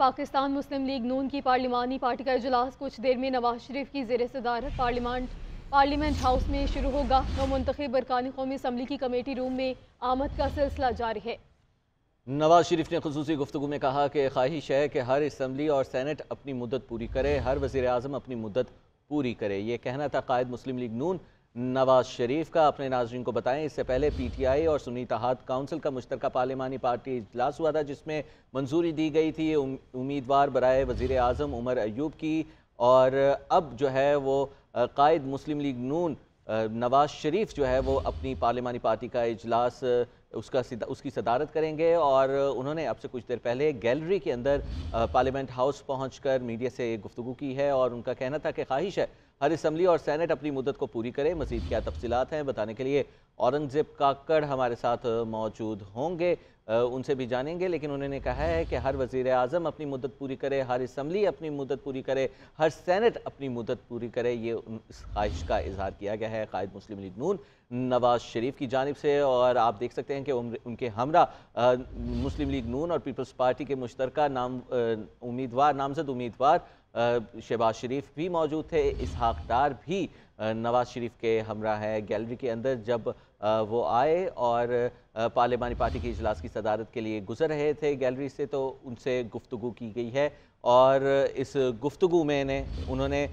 पाकिस्तान मुस्लिम league नून की पार्लिमानी party का इजलास कुछ देर में नवाज शरीफ की जेर सदारत पार्लिमेंट पार्लियामेंट हाउस में शुरू होगा नौमंतब बरकान कौमी असम्बली की कमेटी रूम में आमद का सिलसिला जारी है नवाज शरीफ ने खसूसी गुफ्तु में कहा कि ख्वाहिश है कि हर इसम्बली और सैनट अपनी मुद्दत पूरी करे हर वज़ी अजम अपनी मुद्दत पूरी करे ये कहना था कायद मुस्लिम लीग नून नवाज शरीफ का अपने नाजरन को बताएं इससे पहले पी टी आई और सुनी तहाद काउंसिल का मुश्तर पार्लियमानी पार्टी इजलास हुआ था जिसमें मंजूरी दी गई थी उम्मीदवार बरए वज़ी अजम उमर अयूब की और अब जो है वो कायद मुस्लिम लीग नून नवाज शरीफ जो है वो अपनी पार्लियमानी पार्टी का इजलास उसका उसकी सदारत करेंगे और उन्होंने अब से कुछ देर पहले गैलरी के अंदर पार्लियामेंट हाउस पहुंचकर मीडिया से गुफ्तु की है और उनका कहना था कि ख्वाहिश है हर इसम्बली और सैनेट अपनी मुदत को पूरी करे मजीद क्या तफसीत हैं बताने के लिए औरंगजेब काकड़ हमारे साथ मौजूद होंगे उनसे भी जानेंगे लेकिन उन्होंने कहा है कि हर वजीर अजम अपनी मदद पूरी करे हर इसम्बली अपनी मदद पूरी करे हर सैनट अपनी मदद पूरी करे ये इस ख्वाहिश का इजहार किया गया है कायद मुस्लिम लीग नून नवाज शरीफ की जानब से और आप देख सकते हैं कि उनके हमरा मुस्लिम लीग नून और पीपल्स पार्टी के मुश्तरक नाम उम्मीदवार नामजद उम्मीदवार शहबाज शरीफ भी मौजूद थे इसहाक डार भी नवाज शरीफ के हमरा है गैलरी के अंदर जब वो आए और पार्लियामानी पार्टी के इजलास की सदारत के लिए गुजर रहे थे गैलरी से तो उनसे गुफ्तु की गई है और इस गुफ्तु में ने, उन्होंने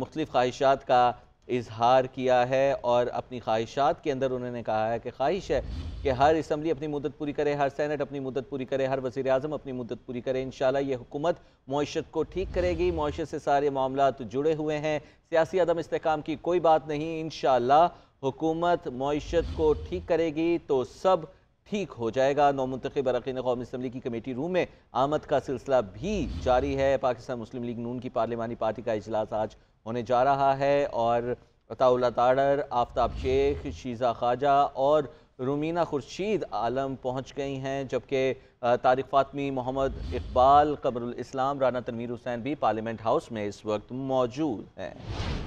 मुख्तलिफ़ ख्वाहिशात का इजहार किया है और अपनी ख्वाहिशात के अंदर उन्होंने कहा है कि ख्वाहिश है कि हर इसम्बली अपनी मदद पूरी करे हर सैनट अपनी मदद पूरी करे हर वज़ी अजम अपनी मदद पूरी करे इन यह हुकूमत मीशत को ठीक करेगी मीशत से सारे मामला जुड़े हुए हैं सियासी अदम इसकाम की कोई बात नहीं इन हुकूमत मीशत को ठीक करेगी तो सब ठीक हो जाएगा नौ मुंतब अरकान कौम असम्बली की कमेटी रूम में आमद का सिलसिला भी जारी है पाकिस्तान मुस्लिम लीग नून की पार्लिमानी पार्टी का अजलास आज होने जा रहा है और अताउल ताडर आफ्ताब शेख शीज़ा ख्वाजा और रुमीना खुर्शीद आलम पहुंच गई हैं जबकि तारिक फ़ातमी मोहम्मद इकबाल कबरुल इस्लाम राना तनवीर हुसैन भी पार्लियामेंट हाउस में इस वक्त मौजूद हैं